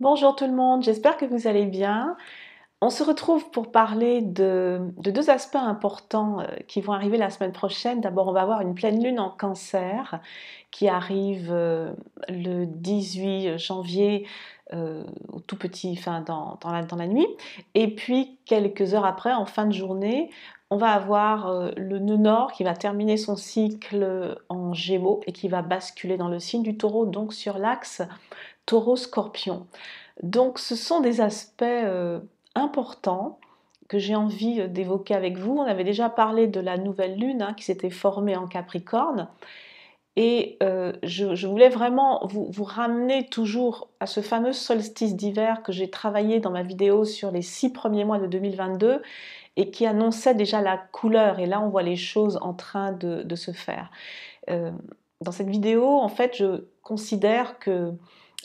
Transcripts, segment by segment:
Bonjour tout le monde, j'espère que vous allez bien. On se retrouve pour parler de, deux aspects importants euh, qui vont arriver la semaine prochaine. D'abord, on va avoir une pleine lune en cancer qui arrive euh, le 18 janvier, euh, au tout petit, enfin dans, dans, la, dans, la, nuit. Et puis, quelques heures après, en fin de journée, on va avoir le nœud nord qui va terminer son cycle en gémeaux et qui va basculer dans le signe du taureau, donc sur l'axe taureau scorpion. Donc ce sont des aspects euh, importants que j'ai envie euh, d'évoquer avec vous. On avait déjà parlé de la nouvelle lune hein, qui s'était formée en Capricorne. Et euh, je, voulais vraiment vous, ramener toujours à ce fameux solstice d'hiver que j'ai travaillé dans ma vidéo sur les six premiers mois de 2022 et qui annonçait déjà la couleur. Et là, on voit les choses en train de, se faire. dans cette vidéo, en fait, je considère que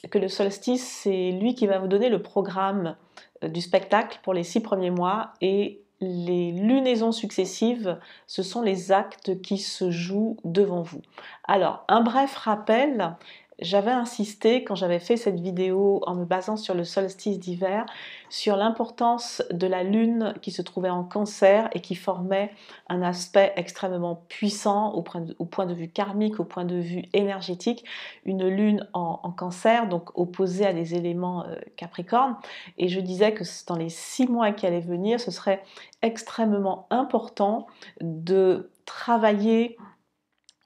que le solstice, c'est lui qui va vous donner le programme euh, du spectacle pour les six premiers mois et les lunaisons successives, ce sont les actes qui se jouent devant vous. Alors, un bref rappel, j'avais insisté quand j'avais fait cette vidéo en me basant sur le solstice d'hiver sur l'importance de la lune qui se trouvait en cancer et qui formait un aspect extrêmement puissant au point de, vue karmique, au point de vue énergétique, une lune en, cancer, donc opposée à des éléments euh, capricorne. Et je disais que dans les six mois qui allaient venir, ce serait extrêmement important de travailler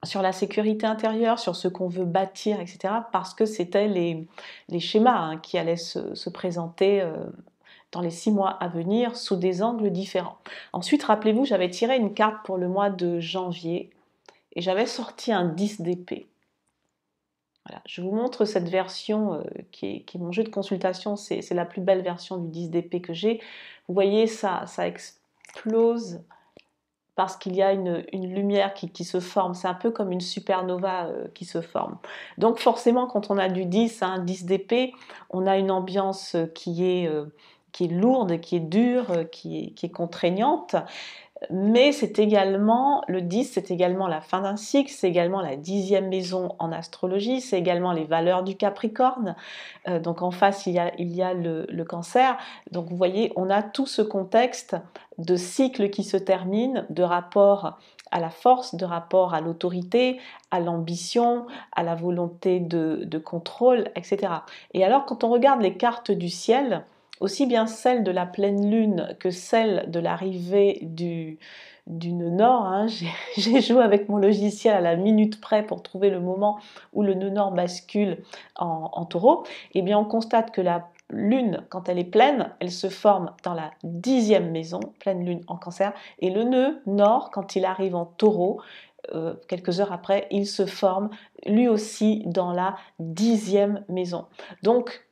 sur la sécurité intérieure, sur ce qu'on veut bâtir, etc. Parce que c'était les, schémas hein, qui allaient se, présenter euh, dans les six mois à venir sous des angles différents. Ensuite, rappelez-vous, j'avais tiré une carte pour le mois de janvier et j'avais sorti un 10 d'épée. Voilà, je vous montre cette version euh, qui, est, qui, mon jeu de consultation, c'est la plus belle version du 10 d'épée que j'ai. Vous voyez, ça, ça explose parce qu'il y a une, lumière qui, se forme. C'est un peu comme une supernova euh, qui se forme. Donc forcément, quand on a du 10, un 10 d'épée, on a une ambiance qui est... Euh, lourde, qui est dure, euh, qui est contraignante, mais c'est également, le 10, c'est également la fin d'un cycle, c'est également la dixième maison en astrologie, c'est également les valeurs du Capricorne. Euh, donc en face, il y a, le, cancer. Donc vous voyez, on a tout ce contexte de cycle qui se termine, de rapport à la force, de rapport à l'autorité, à l'ambition, à la volonté de contrôle, etc. Et alors quand on regarde les cartes du ciel, aussi bien celle de la pleine lune que celle de l'arrivée du, du nœud nord. Hein. J'ai joué avec mon logiciel à la minute près pour trouver le moment où le nœud nord bascule en, taureau. Et eh bien, on constate que la lune, quand elle est pleine, elle se forme dans la dixième maison, pleine lune en cancer, et le nœud nord, quand il arrive en taureau, euh, quelques heures après, il se forme lui aussi dans la dixième maison. Donc,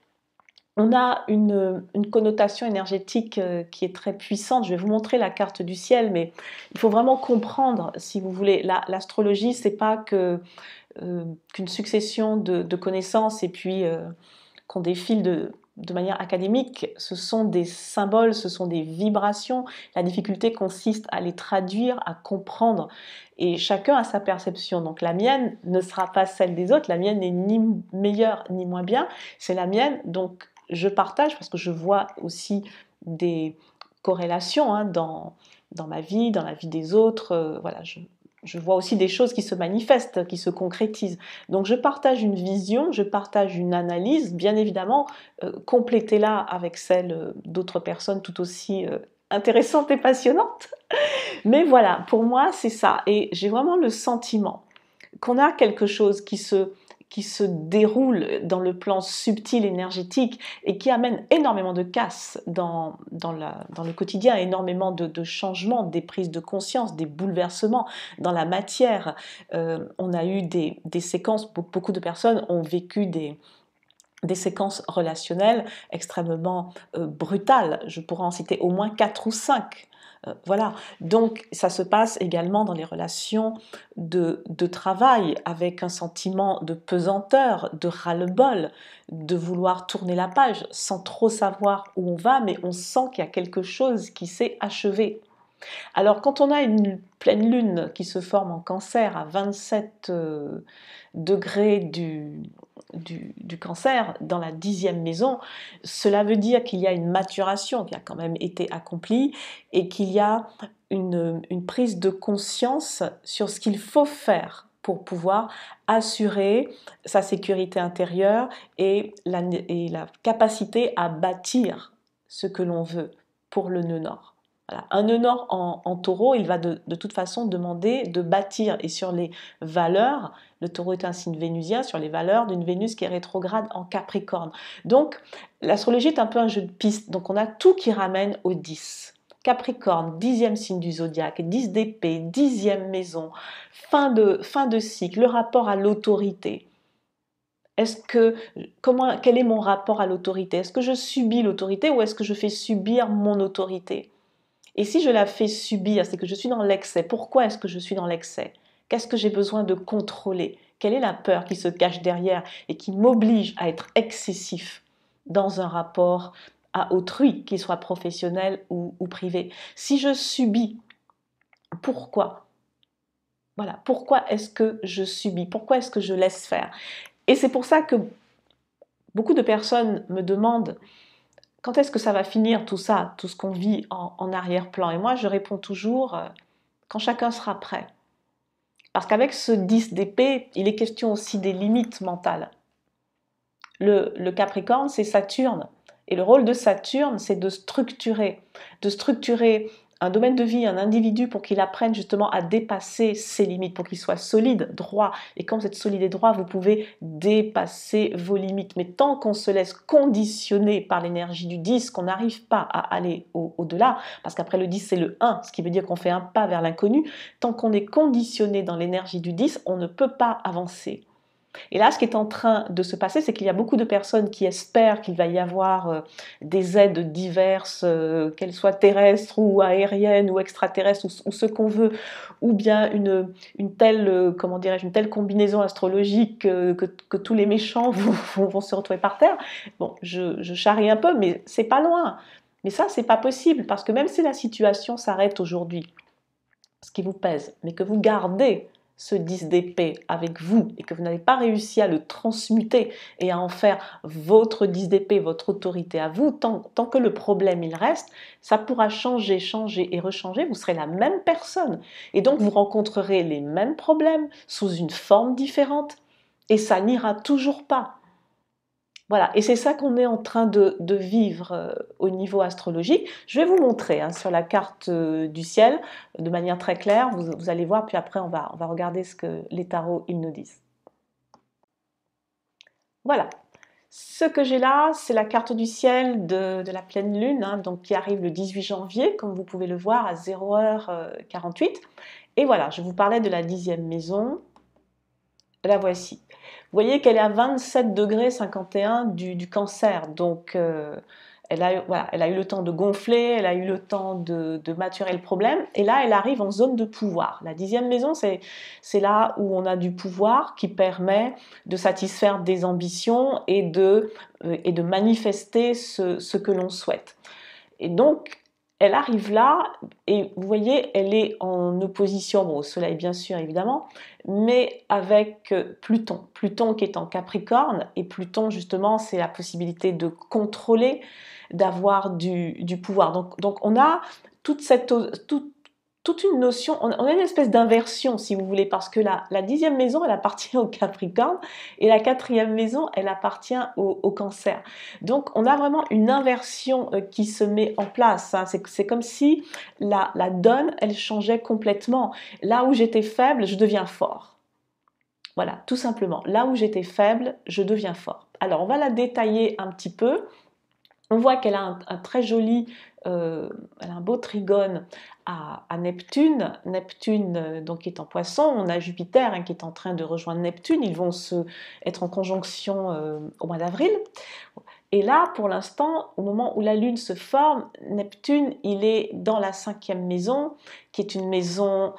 on a une, connotation énergétique euh, qui est très puissante. Je vais vous montrer la carte du ciel, mais il faut vraiment comprendre, si vous voulez, l'astrologie, c'est pas euh, qu'une succession de, connaissances et puis euh, qu'on défile de, de manière académique. Ce sont des symboles, ce sont des vibrations. La difficulté consiste à les traduire, à comprendre. Et chacun a sa perception. Donc la mienne ne sera pas celle des autres. La mienne n'est ni meilleure ni moins bien. C'est la mienne. Donc je partage parce que je vois aussi des corrélations hein, dans, dans ma vie, dans la vie des autres. Euh, voilà, je, vois aussi des choses qui se manifestent, qui se concrétisent. Donc je partage une vision, je partage une analyse, bien évidemment, euh, complétez-la avec celle euh, d'autres personnes tout aussi intéressantes et passionnantes. Mais voilà, pour moi, c'est ça. Et j'ai vraiment le sentiment qu'on a quelque chose qui se qui se déroule dans le plan subtil énergétique et qui amène énormément de casse dans, le quotidien, énormément de, changements, des prises de conscience, des bouleversements dans la matière. Euh, on a eu des, des séquences, beaucoup de personnes ont vécu des, des séquences relationnelles extrêmement euh, brutales. Je pourrais en citer au moins quatre ou cinq. Euh, voilà, donc ça se passe également dans les relations de, de travail avec un sentiment de pesanteur, de ras-le-bol, de vouloir tourner la page sans trop savoir où on va, mais on sent qu'il y a quelque chose qui s'est achevé. Alors quand on a une pleine lune qui se forme en cancer à 27 euh, degrés du, cancer dans la dixième maison, cela veut dire qu'il y a une maturation qui a quand même été accomplie et qu'il y a une, prise de conscience sur ce qu'il faut faire pour pouvoir assurer sa sécurité intérieure et la, et la capacité à bâtir ce que l'on veut pour le nœud nord. Un honneur en, taureau, il va de, toute façon demander de bâtir. Et sur les valeurs, le taureau est un signe vénusien, sur les valeurs d'une Vénus qui est rétrograde en Capricorne. Donc l'astrologie est un peu un jeu de piste. Donc on a tout qui ramène au 10. Capricorne, dixième signe du zodiaque, 10 d'épée, dixième maison, fin de, cycle, le rapport à l'autorité. Est-ce que comment quel est mon rapport à l'autorité Est-ce que je subis l'autorité ou est-ce que je fais subir mon autorité et si je la fais subir, c'est que je suis dans l'excès. Pourquoi est-ce que je suis dans l'excès Qu'est-ce que j'ai besoin de contrôler Quelle est la peur qui se cache derrière et qui m'oblige à être excessif dans un rapport à autrui, qu'il soit professionnel ou, privé Si je subis, pourquoi Voilà, pourquoi est-ce que je subis Pourquoi est-ce que je laisse faire Et c'est pour ça que beaucoup de personnes me demandent quand est-ce que ça va finir tout ça, tout ce qu'on vit en, arrière-plan Et moi, je réponds toujours euh, quand chacun sera prêt. Parce qu'avec ce 10 d'épée, il est question aussi des limites mentales. Le, le Capricorne, c'est Saturne. Et le rôle de Saturne, c'est de structurer, de structurer un domaine de vie, un individu pour qu'il apprenne justement à dépasser ses limites, pour qu'il soit solide, droit. Et quand vous êtes solide et droit, vous pouvez dépasser vos limites. Mais tant qu'on se laisse conditionner par l'énergie du 10, qu'on n'arrive pas à aller au-delà, parce qu'après le 10, c'est le 1, ce qui veut dire qu'on fait un pas vers l'inconnu, tant qu'on est conditionné dans l'énergie du 10, on ne peut pas avancer. Et là, ce qui est en train de se passer, c'est qu'il y a beaucoup de personnes qui espèrent qu'il va y avoir euh, des aides diverses, euh, qu'elles soient terrestres ou aériennes ou extraterrestres ou, ce qu'on veut, ou bien une, telle, euh, comment dirais une telle combinaison astrologique que, tous les méchants vont, se retrouver par terre. Bon, je, je charrie un peu, mais c'est pas loin. Mais ça, c'est pas possible parce que même si la situation s'arrête aujourd'hui, ce qui vous pèse, mais que vous gardez ce 10 d'épée avec vous et que vous n'avez pas réussi à le transmuter et à en faire votre 10 d'épée, votre autorité à vous, tant, tant, que le problème il reste, ça pourra changer, changer et rechanger, vous serez la même personne. Et donc vous rencontrerez les mêmes problèmes sous une forme différente et ça n'ira toujours pas. Voilà, et c'est ça qu'on est en train de, vivre euh, au niveau astrologique. Je vais vous montrer hein, sur la carte euh, du ciel de manière très claire, vous, allez voir, puis après on va, on va regarder ce que les tarots ils nous disent. Voilà, ce que j'ai là, c'est la carte du ciel de, la pleine lune, hein, donc qui arrive le 18 janvier, comme vous pouvez le voir, à 0h48. Euh, et voilà, je vous parlais de la dixième maison. La voici. Vous voyez qu'elle est à 27 degrés 51 du, cancer, donc euh, elle, a, eu le temps de gonfler, elle a eu le temps de, maturer le problème, et là elle arrive en zone de pouvoir. La dixième maison, c'est là où on a du pouvoir qui permet de satisfaire des ambitions et de, euh, et de manifester ce, que l'on souhaite. Et donc, elle arrive là et vous voyez, elle est en opposition bon, au soleil bien sûr évidemment, mais avec euh, Pluton. Pluton qui est en Capricorne, et Pluton justement, c'est la possibilité de contrôler, d'avoir du, pouvoir. Donc, donc on a toute cette, toute toute une notion, on a une espèce d'inversion si vous voulez, parce que la, dixième maison, elle appartient au Capricorne et la quatrième maison, elle appartient au, Cancer. Donc on a vraiment une inversion euh, qui se met en place. Hein. C'est comme si la, donne, elle changeait complètement. Là où j'étais faible, je deviens fort. Voilà, tout simplement. Là où j'étais faible, je deviens fort. Alors on va la détailler un petit peu. On voit qu'elle a un, très joli euh, elle a un beau trigone à, Neptune. Neptune euh, donc est en poisson, on a Jupiter hein, qui est en train de rejoindre Neptune, ils vont se, être en conjonction euh, au mois d'avril. Et là, pour l'instant, au moment où la Lune se forme, Neptune, il est dans la cinquième maison, qui est une maison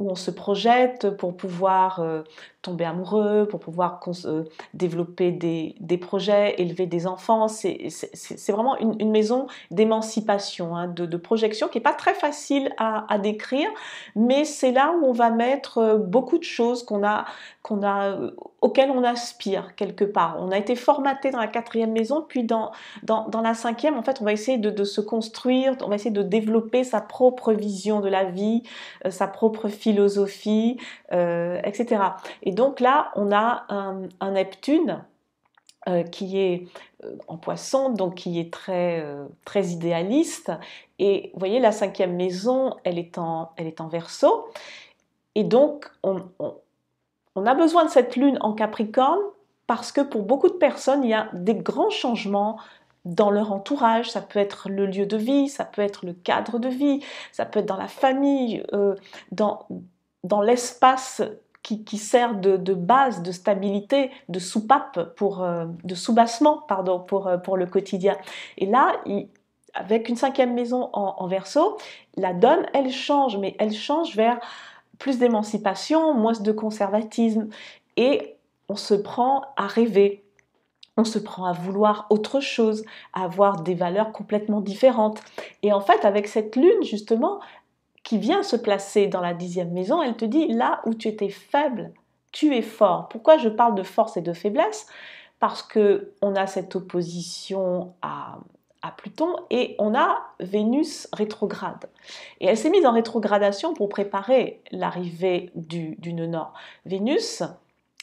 où on se projette pour pouvoir euh, tomber amoureux, pour pouvoir euh, développer des, projets, élever des enfants. C'est vraiment une, maison d'émancipation, hein, de, projection qui n'est pas très facile à, à décrire, mais c'est là où on va mettre euh, beaucoup de choses qu'on a, qu'on a auquel on aspire quelque part. On a été formaté dans la quatrième maison, puis dans, dans, la cinquième, en fait, on va essayer de, se construire, on va essayer de développer sa propre vision de la vie, euh, sa propre philosophie, euh, etc. Et donc là, on a un, un Neptune euh, qui est en poisson, donc qui est très, très idéaliste. Et vous voyez, la cinquième maison, elle est en, elle est en verso. Et donc, on on a besoin de cette lune en Capricorne parce que pour beaucoup de personnes, il y a des grands changements dans leur entourage, ça peut être le lieu de vie, ça peut être le cadre de vie, ça peut être dans la famille, euh, dans, dans l'espace qui, sert de, base, de stabilité, de soupape, pour, euh, de soubassement pardon, pour, euh, pour le quotidien. Et là, avec une cinquième maison en, en verso, la donne, elle change, mais elle change vers plus d'émancipation, moins de conservatisme. Et on se prend à rêver, on se prend à vouloir autre chose, à avoir des valeurs complètement différentes. Et en fait, avec cette lune, justement, qui vient se placer dans la dixième maison, elle te dit, là où tu étais faible, tu es fort. Pourquoi je parle de force et de faiblesse Parce que on a cette opposition à à Pluton et on a Vénus rétrograde. Et elle s'est mise en rétrogradation pour préparer l'arrivée du, nœud nord. Vénus,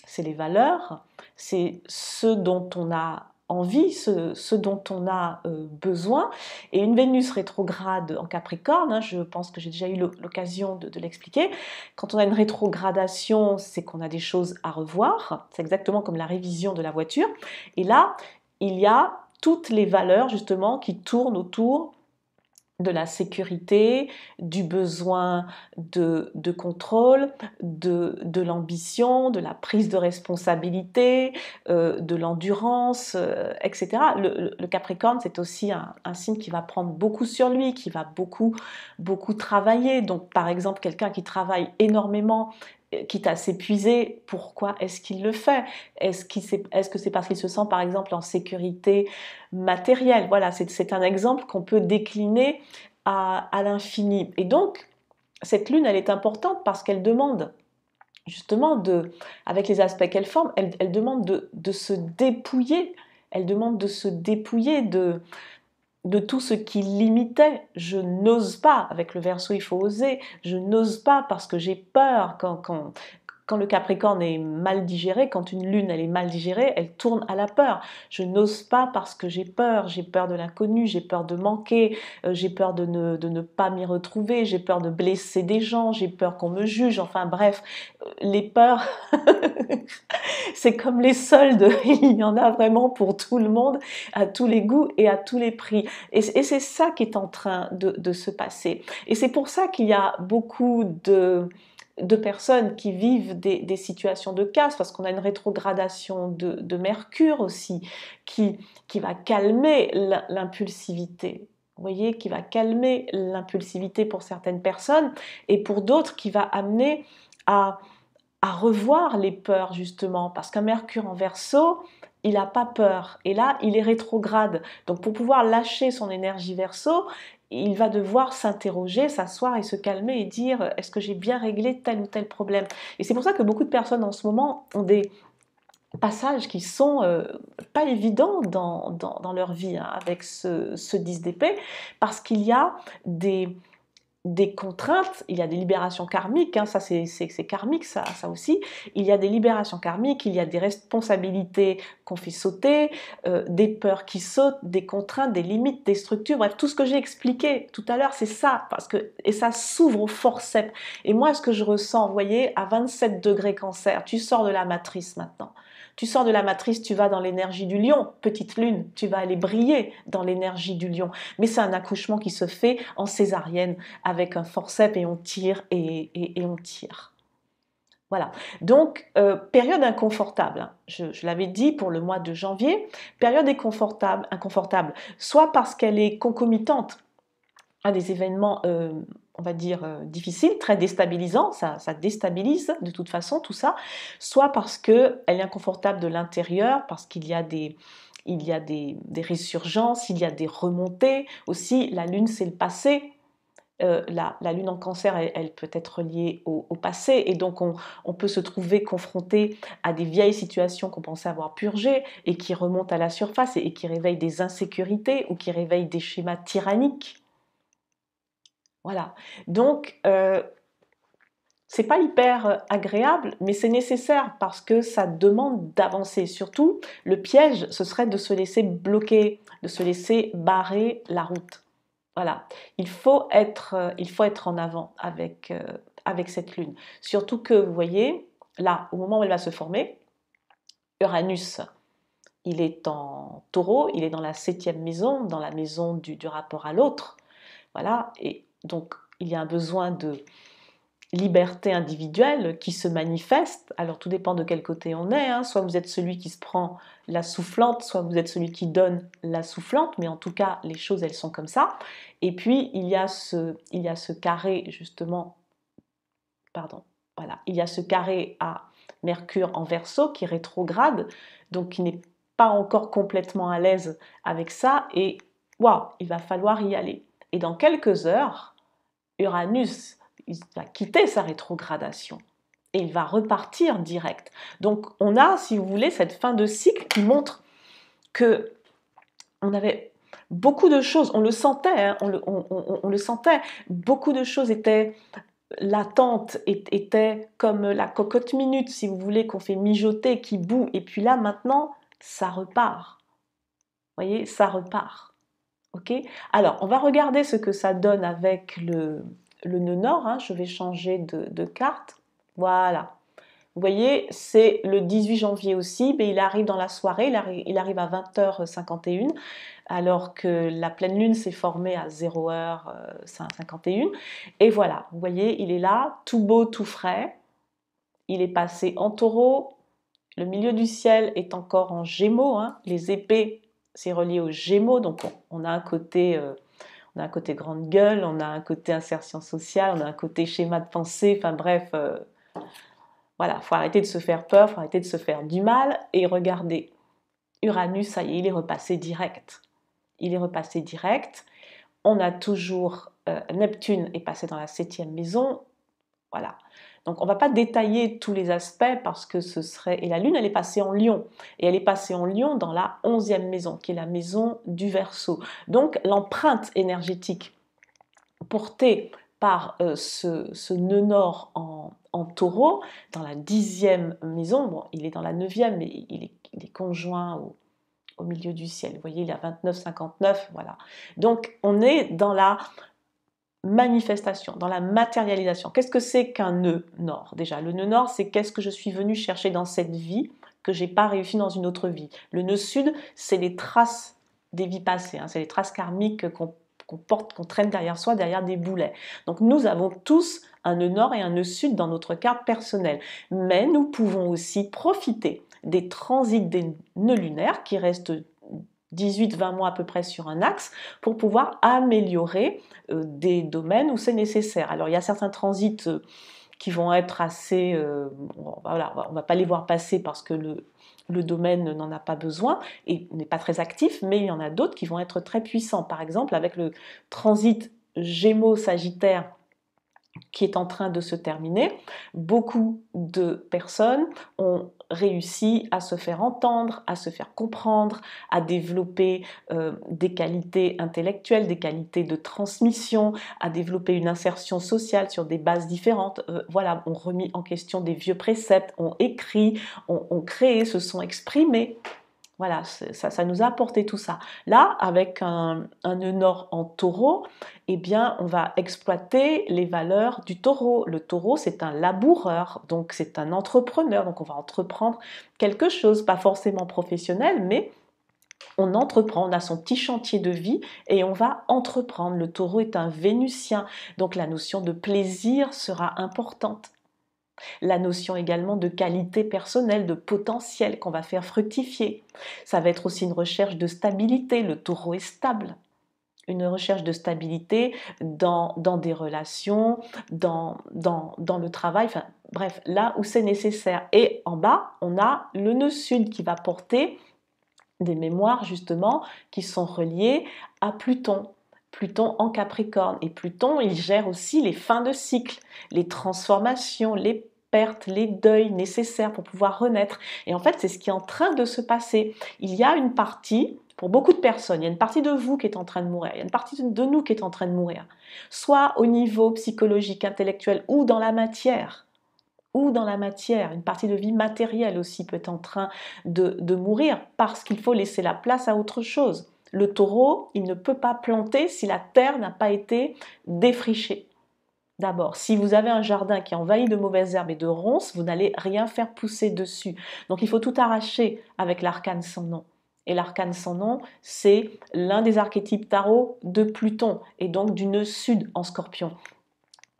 c'est les valeurs, c'est ce dont on a envie, ce, dont on a euh, besoin. Et une Vénus rétrograde en Capricorne, hein, je pense que j'ai déjà eu l'occasion de, de l'expliquer, quand on a une rétrogradation, c'est qu'on a des choses à revoir, c'est exactement comme la révision de la voiture. Et là, il y a toutes les valeurs justement qui tournent autour de la sécurité, du besoin de, contrôle, de, l'ambition, de la prise de responsabilité, euh, de l'endurance, euh, etc. Le, Capricorne, c'est aussi un, un, signe qui va prendre beaucoup sur lui, qui va beaucoup, beaucoup travailler. Donc, par exemple, quelqu'un qui travaille énormément quitte à s'épuiser, pourquoi est-ce qu'il le fait Est-ce est que c'est parce qu'il se sent par exemple en sécurité matérielle Voilà, c'est un exemple qu'on peut décliner à, l'infini. Et donc, cette lune, elle est importante parce qu'elle demande justement de, avec les aspects qu'elle forme, elle, elle demande de, de, se dépouiller, elle demande de se dépouiller, de, de tout ce qui limitait. Je n'ose pas, avec le verso il faut oser, je n'ose pas parce que j'ai peur quand, quand, quand le Capricorne est mal digéré, quand une lune elle est mal digérée, elle tourne à la peur. Je n'ose pas parce que j'ai peur, j'ai peur de l'inconnu, j'ai peur de manquer, euh, j'ai peur de ne, de ne pas m'y retrouver, j'ai peur de blesser des gens, j'ai peur qu'on me juge, enfin bref, euh, les peurs, c'est comme les soldes, il y en a vraiment pour tout le monde, à tous les goûts et à tous les prix. Et, c'est ça qui est en train de, de se passer. Et c'est pour ça qu'il y a beaucoup de de personnes qui vivent des, situations de casse, parce qu'on a une rétrogradation de, Mercure aussi, qui, qui va calmer l'impulsivité. Vous voyez, qui va calmer l'impulsivité pour certaines personnes et pour d'autres qui va amener à, à revoir les peurs justement, parce qu'un Mercure en verso, il n'a pas peur. Et là, il est rétrograde. Donc pour pouvoir lâcher son énergie verso, il va devoir s'interroger, s'asseoir et se calmer et dire est-ce que j'ai bien réglé tel ou tel problème Et c'est pour ça que beaucoup de personnes en ce moment ont des passages qui sont euh, pas évidents dans, leur vie hein, avec ce, ce 10 d'épée, parce qu'il y a des, des contraintes, il y a des libérations karmiques, hein, ça c'est karmique ça, ça aussi, il y a des libérations karmiques, il y a des responsabilités qu'on fait sauter, euh, des peurs qui sautent, des contraintes, des limites, des structures, bref, tout ce que j'ai expliqué tout à l'heure, c'est ça, parce que, et ça s'ouvre au forceps. Et moi, ce que je ressens, vous voyez, à 27 degrés cancer, tu sors de la matrice maintenant. Tu sors de la matrice, tu vas dans l'énergie du lion. Petite lune, tu vas aller briller dans l'énergie du lion. Mais c'est un accouchement qui se fait en césarienne avec un forceps et on tire et, on tire. Voilà. Donc, euh, période inconfortable. Hein. Je, l'avais dit pour le mois de janvier. Période inconfortable, inconfortable soit parce qu'elle est concomitante à des événements euh, on va dire, euh, difficile, très déstabilisant, ça, déstabilise de toute façon tout ça, soit parce qu'elle est inconfortable de l'intérieur, parce qu'il y a des... Il résurgences, il y a des remontées aussi. La lune, c'est le passé. Euh, la, lune en cancer, elle, peut être liée au, passé. Et donc, on, peut se trouver confronté à des vieilles situations qu'on pensait avoir purgées et qui remontent à la surface et qui réveillent des insécurités ou qui réveillent des schémas tyranniques voilà. Donc, euh, c'est pas hyper euh, agréable, mais c'est nécessaire parce que ça demande d'avancer. Surtout, le piège, ce serait de se laisser bloquer, de se laisser barrer la route. Voilà. Il faut être, euh, il faut être en avant avec, avec cette lune. Surtout que, vous voyez, là, au moment où elle va se former, Uranus, il est en taureau, il est dans la septième maison, dans la maison du, du rapport à l'autre. Voilà, et donc il y a un besoin de liberté individuelle qui se manifeste. Alors tout dépend de quel côté on est. Hein. Soit vous êtes celui qui se prend la soufflante, soit vous êtes celui qui donne la soufflante. Mais en tout cas, les choses, elles sont comme ça. Et puis, il y a ce, il y a ce carré, justement, pardon, voilà, il y a ce carré à Mercure en verso qui rétrograde, donc qui n'est pas encore complètement à l'aise avec ça. Et waouh, il va falloir y aller. Et dans quelques heures, Uranus va quitter sa rétrogradation et il va repartir direct. Donc on a, si vous voulez, cette fin de cycle qui montre que on avait beaucoup de choses, on le sentait, hein, on, le, sentait, beaucoup de choses étaient latentes, étaient comme la cocotte minute, si vous voulez, qu'on fait mijoter, qui boue, et puis là maintenant, ça repart. Vous voyez, ça repart. Ok Alors, on va regarder ce que ça donne avec le, le nœud nord. Hein. Je vais changer de, carte. Voilà. Vous voyez, c'est le 18 janvier aussi, mais il arrive dans la soirée, il arrive, à 20h51, alors que la pleine lune s'est formée à 0h51. Et voilà, vous voyez, il est là, tout beau, tout frais. Il est passé en taureau, le milieu du ciel est encore en gémeaux, hein. les épées c'est relié aux Gémeaux, donc on, a un côté, euh, on a un côté grande gueule, on a un côté insertion sociale, on a un côté schéma de pensée, enfin bref, voilà, euh, voilà, faut arrêter de se faire peur, faut arrêter de se faire du mal et regardez, Uranus, ça y est, il est repassé direct, il est repassé direct. On a toujours euh, Neptune est passé dans la septième maison, voilà. Donc on ne va pas détailler tous les aspects parce que ce serait... Et la Lune, elle est passée en Lion. Et elle est passée en Lion dans la onzième maison, qui est la maison du Verseau. Donc l'empreinte énergétique portée par euh, ce, nœud nord en, taureau, dans la dixième maison, bon, il est dans la neuvième, mais il est, conjoint au, milieu du ciel. Vous voyez, il est à 29,59, voilà. Donc, on est dans la manifestation, dans la matérialisation. Qu'est-ce que c'est qu'un nœud nord déjà Le nœud nord, c'est qu'est-ce que je suis venu chercher dans cette vie que j'ai pas réussi dans une autre vie. Le nœud sud, c'est les traces des vies passées, hein. c'est les traces karmiques qu'on qu'on porte, qu'on traîne derrière soi, derrière des boulets. Donc nous avons tous un nœud nord et un nœud sud dans notre carte personnelle. Mais nous pouvons aussi profiter des transits des nœuds lunaires qui restent 18-20 mois à peu près sur un axe pour pouvoir améliorer euh, des domaines où c'est nécessaire. Alors il y a certains transits euh, qui vont être assez... Euh, voilà, on va pas les voir passer parce que le, le domaine n'en a pas besoin et n'est pas très actif, mais il y en a d'autres qui vont être très puissants. Par exemple, avec le transit Gémeaux-Sagittaire qui est en train de se terminer, beaucoup de personnes ont réussi à se faire entendre, à se faire comprendre, à développer euh, des qualités intellectuelles, des qualités de transmission, à développer une insertion sociale sur des bases différentes. Euh, voilà, on remis en question des vieux préceptes, on écrit, on, on crée, se sont exprimés. Voilà, ça, nous a apporté tout ça. Là, avec un, un nœud nord en taureau, eh bien, on va exploiter les valeurs du taureau. Le taureau, c'est un laboureur, donc c'est un entrepreneur, donc on va entreprendre quelque chose, pas forcément professionnel, mais on entreprend, on a son petit chantier de vie et on va entreprendre. Le taureau est un vénusien, donc la notion de plaisir sera importante. La notion également de qualité personnelle, de potentiel qu'on va faire fructifier. Ça va être aussi une recherche de stabilité. Le taureau est stable. Une recherche de stabilité dans, des relations, dans, dans le travail, enfin bref, là où c'est nécessaire. Et en bas, on a le nœud sud qui va porter des mémoires justement qui sont reliées à Pluton. Pluton en Capricorne. Et Pluton, il gère aussi les fins de cycle, les transformations, les pertes, les deuils nécessaires pour pouvoir renaître. Et en fait, c'est ce qui est en train de se passer. Il y a une partie, pour beaucoup de personnes, il y a une partie de vous qui est en train de mourir, il y a une partie de nous qui est en train de mourir, soit au niveau psychologique, intellectuel ou dans la matière ou dans la matière, une partie de vie matérielle aussi peut être en train de, de mourir parce qu'il faut laisser la place à autre chose. Le taureau, il ne peut pas planter si la terre n'a pas été défrichée. D'abord, si vous avez un jardin qui est envahi de mauvaises herbes et de ronces, vous n'allez rien faire pousser dessus. Donc il faut tout arracher avec l'arcane sans nom. Et l'arcane sans nom, c'est l'un des archétypes tarot de Pluton et donc du nœud sud en scorpion.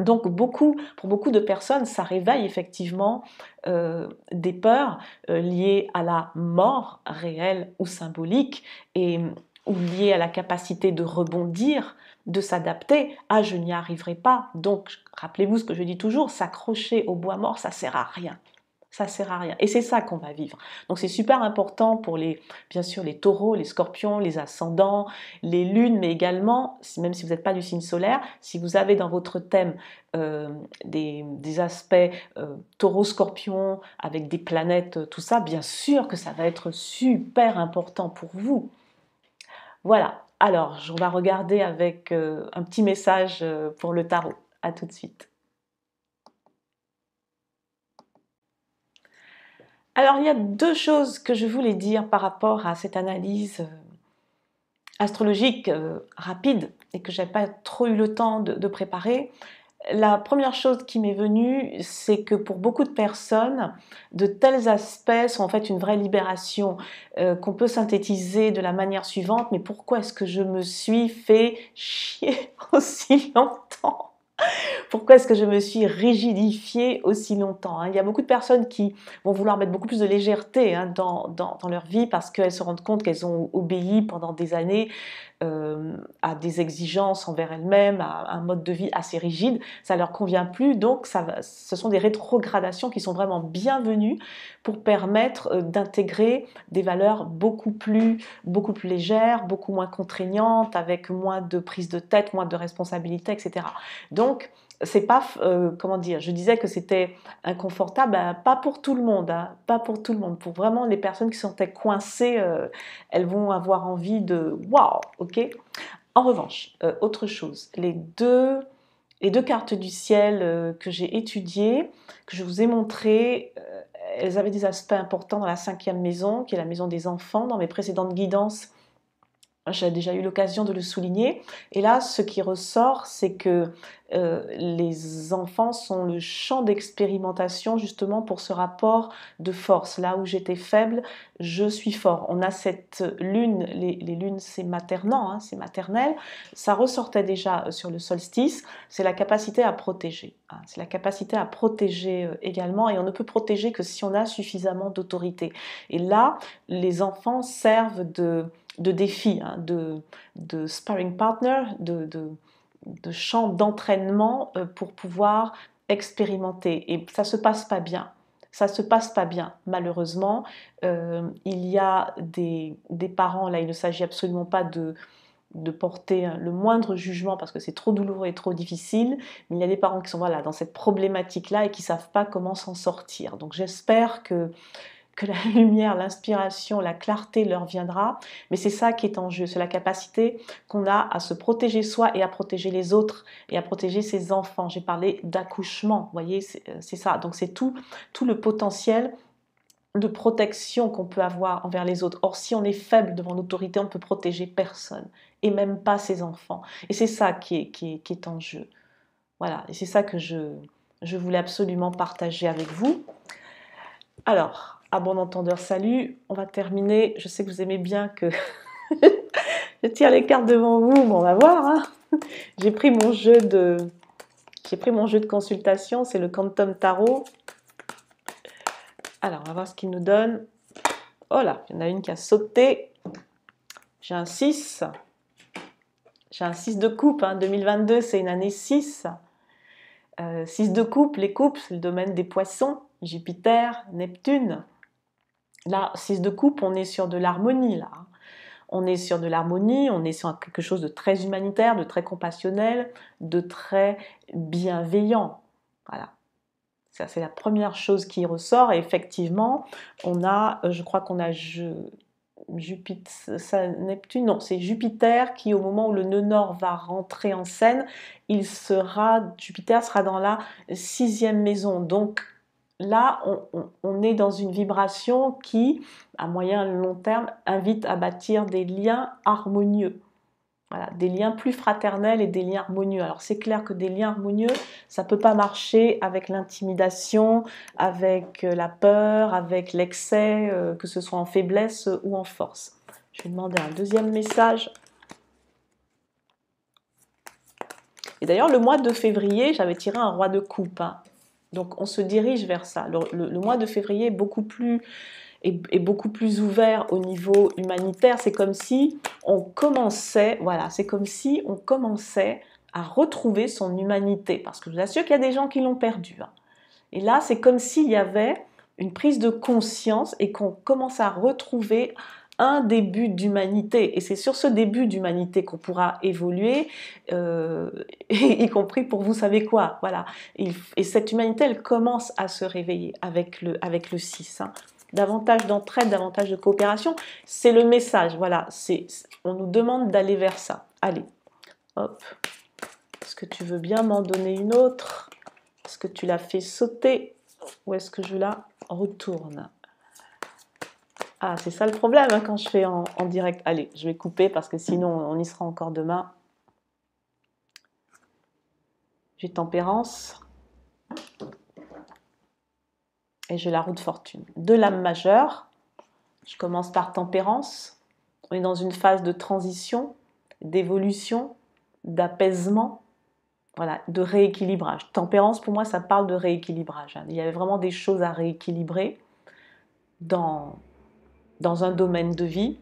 Donc beaucoup, pour beaucoup de personnes, ça réveille effectivement euh, des peurs euh, liées à la mort réelle ou symbolique. Et ou lié à la capacité de rebondir, de s'adapter Ah, je n'y arriverai pas. Donc, rappelez-vous ce que je dis toujours, s'accrocher au bois mort, ça sert à rien. Ça sert à rien. Et c'est ça qu'on va vivre. Donc c'est super important pour les, bien sûr, les taureaux, les scorpions, les ascendants, les lunes, mais également, même si vous n'êtes pas du signe solaire, si vous avez dans votre thème euh, des, aspects euh, taureaux taureau, avec des planètes, tout ça, bien sûr que ça va être super important pour vous. Voilà, alors on va regarder avec euh, un petit message euh, pour le tarot. À tout de suite. Alors il y a deux choses que je voulais dire par rapport à cette analyse euh, astrologique rapide et que je n'ai pas trop eu le temps de préparer. La première chose qui m'est venue, c'est que pour beaucoup de personnes, de tels aspects sont en fait une vraie libération euh, qu'on peut synthétiser de la manière suivante, mais pourquoi est-ce que je me suis fait chier aussi longtemps pourquoi est-ce que je me suis rigidifié aussi longtemps hein Il y a beaucoup de personnes qui vont vouloir mettre beaucoup plus de légèreté hein, dans leur vie parce qu'elles se rendent compte qu'elles ont obéi pendant des années euh, à des exigences envers elles-mêmes, à un mode de vie assez rigide, ça leur convient plus. Donc, ça, ce sont des rétrogradations qui sont vraiment bienvenues pour permettre euh, d'intégrer des valeurs beaucoup plus, beaucoup plus légères, beaucoup moins contraignantes, avec moins de prise de tête, moins de responsabilité, etc. Donc, c'est pas, euh, comment dire, je disais que c'était inconfortable, hein, pas pour tout le monde, hein, pas pour tout le monde, pour vraiment les personnes qui sont coincées, euh, elles vont avoir envie de waouh, ok. En revanche, euh, autre chose, les deux, les deux cartes du ciel que j'ai étudiées, que je vous ai montrées, elles avaient des aspects importants dans la cinquième maison, qui est la maison des enfants, dans mes précédentes guidances. J'ai déjà eu l'occasion de le souligner. Et là, ce qui ressort, c'est que euh, les enfants sont le champ d'expérimentation justement pour ce rapport de force. Là où j'étais faible, je suis fort. On a cette lune, les, lunes c'est maternant, hein, c'est maternel, ça ressortait déjà euh, sur le solstice, c'est la capacité à protéger. Hein. C'est la capacité à protéger euh, également et on ne peut protéger que si on a suffisamment d'autorité. Et là, les enfants servent de de défis, hein, de, sparring partner, de, de, d'entraînement euh, pour pouvoir expérimenter. Et ça se passe pas bien. Ça se passe pas bien, malheureusement. Euh, il y a des, parents, là, il ne s'agit absolument pas de, porter hein, le moindre jugement parce que c'est trop douloureux et trop difficile, mais il y a des parents qui sont voilà, dans cette problématique-là et qui ne savent pas comment s'en sortir. Donc j'espère que que la lumière, l'inspiration, la clarté leur viendra. Mais c'est ça qui est en jeu, c'est la capacité qu'on a à se protéger soi et à protéger les autres et à protéger ses enfants. J'ai parlé d'accouchement, vous voyez, c'est euh, ça. Donc c'est tout, tout le potentiel de protection qu'on peut avoir envers les autres. Or, si on est faible devant l'autorité, on ne peut protéger personne, et même pas ses enfants. Et c'est ça qui est, qui, qui est en jeu. Voilà, et c'est ça que je, je voulais absolument partager avec vous. Alors, à ah bon entendeur, salut. On va terminer. Je sais que vous aimez bien que je tire les cartes devant vous, mais on va voir. Hein. J'ai pris mon jeu de. J'ai pris mon jeu de consultation, c'est le Quantum Tarot. Alors, on va voir ce qu'il nous donne. Oh là, il y en a une qui a sauté. J'ai un 6. J'ai un 6 de coupe. 2022, hein. c'est une année 6. 6 euh, de coupe, les coupes, c'est le domaine des poissons. Jupiter, Neptune. Là, 6 de coupe, on est sur de l'harmonie, là. Hein. On est sur de l'harmonie, on est sur quelque chose de très humanitaire, de très compassionnel, de très bienveillant. Voilà. Ça, c'est la première chose qui ressort. Et effectivement, on a, euh, je crois qu'on a Jupiter, ça, Neptune, non, c'est Jupiter qui, au moment où le nœud nord va rentrer en scène, il sera, Jupiter sera dans la sixième maison. Donc, là, on, est dans une vibration qui, à moyen et long terme, invite à bâtir des liens harmonieux. des liens plus fraternels et des liens harmonieux. Alors c'est clair que des liens harmonieux, ça ne peut pas marcher avec l'intimidation, avec euh, la peur, avec l'excès, euh, que ce soit en faiblesse ou en force. Je vais demander un deuxième message. Et d'ailleurs, le mois de février, j'avais tiré un roi de coupe. Hein. Donc on se dirige vers ça. Le, mois de février est beaucoup plus beaucoup plus ouvert au niveau humanitaire. C'est comme si on commençait, voilà, c'est comme si on commençait à retrouver son humanité. Parce que je vous assure qu'il y a des gens qui l'ont perdue. Hein. Et là, c'est comme s'il y avait une prise de conscience et qu'on commence à retrouver un début d'humanité. Et c'est sur ce début d'humanité qu'on pourra évoluer, euh, y compris pour vous savez quoi. Voilà. Et cette humanité, elle commence à se réveiller avec le, avec le 6. Hein. Davantage d'entraide, davantage de coopération. C'est le message. Voilà. C'est, on nous demande d'aller vers ça. Allez. Hop. Est-ce que tu veux bien m'en donner une autre Est-ce que tu l'as fait sauter Ou est-ce que je la retourne ah, c'est ça le problème hein, quand je fais en, direct. Allez, je vais couper parce que sinon on y sera encore demain. J'ai tempérance. Et j'ai la roue de fortune. De l'âme majeure, Je commence par tempérance. On est dans une phase de transition, d'évolution, d'apaisement, voilà, de rééquilibrage. Tempérance, pour moi, ça parle de rééquilibrage. Hein. Il y avait vraiment des choses à rééquilibrer dans dans un domaine de vie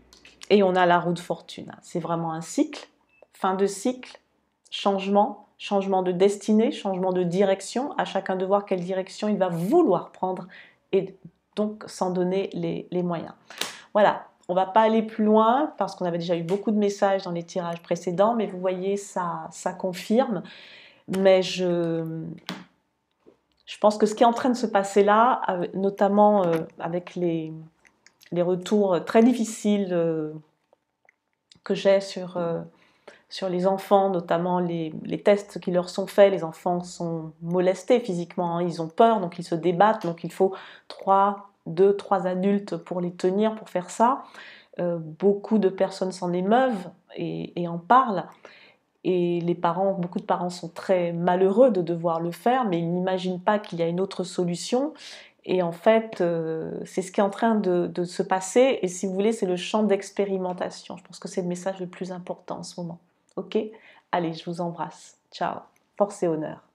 et on a la roue de fortune. C'est vraiment un cycle, fin de cycle, changement, changement de destinée, changement de direction, à chacun de voir quelle direction il va vouloir prendre et donc s'en donner les, moyens. Voilà, on ne va pas aller plus loin parce qu'on avait déjà eu beaucoup de messages dans les tirages précédents, mais vous voyez, ça, ça confirme. Mais je, je pense que ce qui est en train de se passer là, euh, notamment euh, avec les, les retours euh, très difficiles euh, que j'ai sur, euh, sur les enfants, notamment les, tests qui leur sont faits. Les enfants sont molestés physiquement, hein. ils ont peur, donc ils se débattent, donc il faut trois, deux, trois adultes pour les tenir, pour faire ça. beaucoup de personnes s'en émeuvent et, et, en parlent. Et les parents, beaucoup de parents sont très malheureux de devoir le faire, mais ils n'imaginent pas qu'il y a une autre solution. Et en fait, euh, c'est ce qui est en train de, de, se passer. Et si vous voulez, c'est le champ d'expérimentation. Je pense que c'est le message le plus important en ce moment. OK Allez, je vous embrasse. Ciao. Force et honneur.